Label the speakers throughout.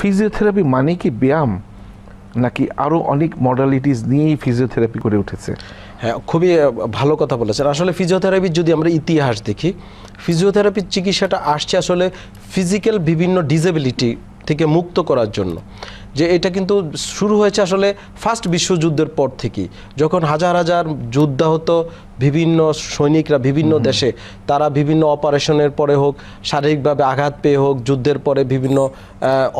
Speaker 1: physiotherapy মানে কি ব্যায়াম নাকি আরও অনেক মডালিটিস নিয়েই ফিজিওথেরাপি করে উঠেছে হ্যাঁ খুবই ভালো কথা বলেছেন আসলে ফিজিওথেরাপির যদি আমরা ইতিহাস দেখি ফিজিওথেরাপির চিকিৎসাটা আসছে আসলে ফিজিক্যাল বিভিন্ন ডিসেবিলিটি থেকে মুক্ত করার জন্য যে এটা কিন্তু শুরু হয়েছে আসলে ফার্স্ট বিশ্বযুদ্ধের পর থেকেই যখন হাজার হাজার হতো বিভিন্ন সৈনিকরা বিভিন্ন দেশে তারা বিভিন্ন অপারেশনের পরে হোক শারীরিকভাবে আঘাত পেয়ে হোক যুদ্ধের পরে বিভিন্ন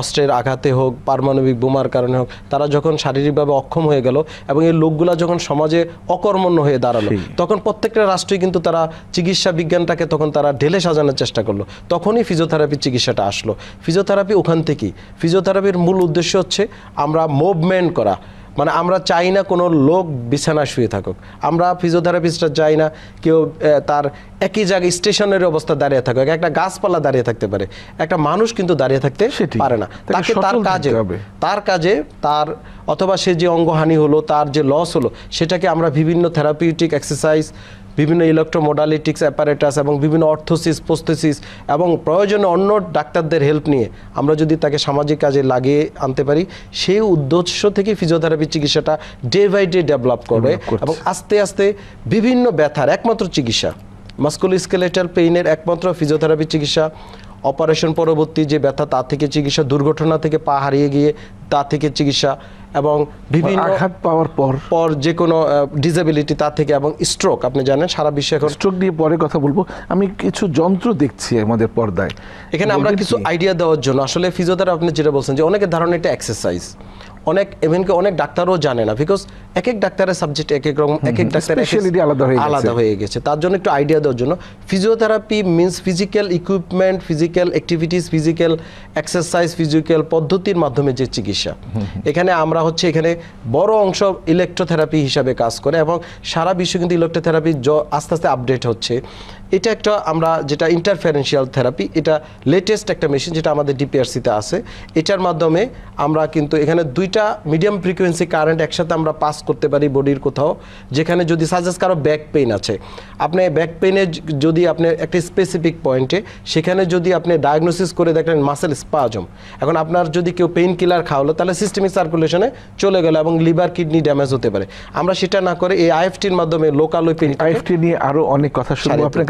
Speaker 1: অস্ত্রের আঘাতে হোক পারমাণবিক বোমার কারণে হোক তারা যখন শারীরিকভাবে অক্ষম হয়ে গেল এবং এই লোকগুলা যখন সমাজে অকর্মণ্য হয়ে দাঁড়ালো তখন প্রত্যেকটা রাষ্ট্রই কিন্তু তারা চিকিৎসা বিজ্ঞানটাকে তখন তারা ঢেলে সাজানোর চেষ্টা করলো তখনই ফিজিওথেরাপির চিকিৎসাটা আসলো ফিজিওথেরাপি ওখান থেকেই ফিজিওথেরাপির মূল উদ্দেশ্য হচ্ছে আমরা মুভমেন্ট করা মানে আমরা চাই না কোনো লোক বিছানা শুয়ে থাকুক আমরা ফিজিওথেরাপিস্টরা চাই না কেউ তার একই জায়গায় স্টেশনের অবস্থা দাঁড়িয়ে থাকুক একটা গাছপালা দাঁড়িয়ে থাকতে পারে একটা মানুষ কিন্তু দাঁড়িয়ে থাকতে পারে না তাকে তার কাজে তার কাজে তার অথবা সে যে অঙ্গহানি হলো তার যে লস হলো সেটাকে আমরা বিভিন্ন থেরাপিউটিক এক্সারসাইজ বিভিন্ন ইলেকট্রোমোডালিটিক্স অ্যাপারেটাস এবং বিভিন্ন অর্থোসিস পোস্তোসিস এবং প্রয়োজনে অন্য ডাক্তারদের হেল্প নিয়ে আমরা যদি তাকে সামাজিক কাজে লাগিয়ে আনতে পারি সেই উদ্দেশ্য থেকে ফিজিওথেরাপি চিকিৎসাটা ডে বাই ডে ডেভেলপ করে এবং আস্তে আস্তে বিভিন্ন ব্যথার একমাত্র চিকিৎসা স্কেলেটাল পেইনের একমাত্র ফিজিওথেরাপি চিকিৎসা অপারেশন পরবর্তী যে ব্যথা তা থেকে চিকিৎসা দুর্ঘটনা থেকে পা হারিয়ে গিয়ে তা থেকে চিকিৎসা এবং বিভিন্ন আঘাত পাওয়ার পর পর যে কোনো ডিসেবিলিটি তা থেকে এবং স্ট্রোক আপনি জানেন সারা বিশ্বে এখন স্ট্রোক নিয়ে পরে কথা বলবো আমি কিছু যন্ত্র দেখছি আমাদের পর্দায় এখানে আমরা কিছু আইডিয়া দেওয়ার জন্য আসলে ফিজিওথেরাপি আপনি যেটা বলছেন যে অনেকের ধারণা এটা এক্সারসাইজ অনেক ইভেনকে অনেক ডাক্তারও জানে না বিকজ এক এক ডাক্তারের সাবজেক্ট এক এক রকম এক এক ডাক্তারের আলাদা হয়ে আলাদা হয়ে গেছে তার জন্য একটু আইডিয়া দেওয়ার জন্য physiotherapy means physical equipment physical activities physical exercise physical পদ্ধতির মাধ্যমে যে চিকিৎসা এখানে আমরা হচ্ছে এখানে বড় অংশ ইলেকট্রোথেরাপি হিসাবে কাজ করে এবং সারা বিশ্ব কিন্তু ইলেকট্রোথেরাপি আস্তে আস্তে আপডেট হচ্ছে এটা একটা আমরা যেটা ইন্টারফারেন্সিয়াল থেরাপি এটা লেটেস্ট একটা মেশিন যেটা আমাদের ডিপিআরসিতে আছে এটার মাধ্যমে আমরা কিন্তু এখানে দুইটা মিডিয়াম ফ্রিকোয়েন্সি কারেন্ট একসাথে আমরা পাস করতে পারি বডির কোথাও যেখানে যদি সাজেস্ট কারো ব্যাক পেইন আছে আপনি ব্যাক পেইনে যদি আপনি একটা স্পেসিফিক পয়েন্টে সেখানে যদি আপনি ডায়াগনোসিস করে দেখলেন মাসেল স্পাজম এখন আপনার যদি কেউ পেইন কিলার খাওয়ালো তাহলে সিস্টেমিক সার্কুলেশনে চলে গেল এবং লিভার কিডনি ড্যামেজ হতে পারে আমরা সেটা না করে এই আইএফটির মাধ্যমে লোকাল ওই পেইন আইএফটি নিয়ে আরও অনেক কথা শুনবো আপনার